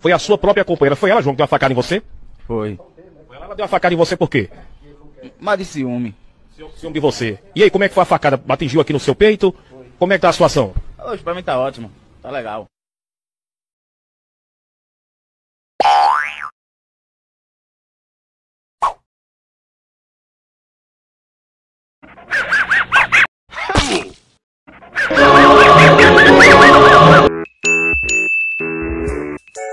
Foi a sua própria companheira. Foi ela, João, que deu uma facada em você? Foi. Foi ela, deu uma facada em você por quê? Mas de ciúme. Ciúme de você. E aí, como é que foi a facada? Atingiu aqui no seu peito? Como é que tá a situação? Hoje, pra mim tá ótimo. Tá legal.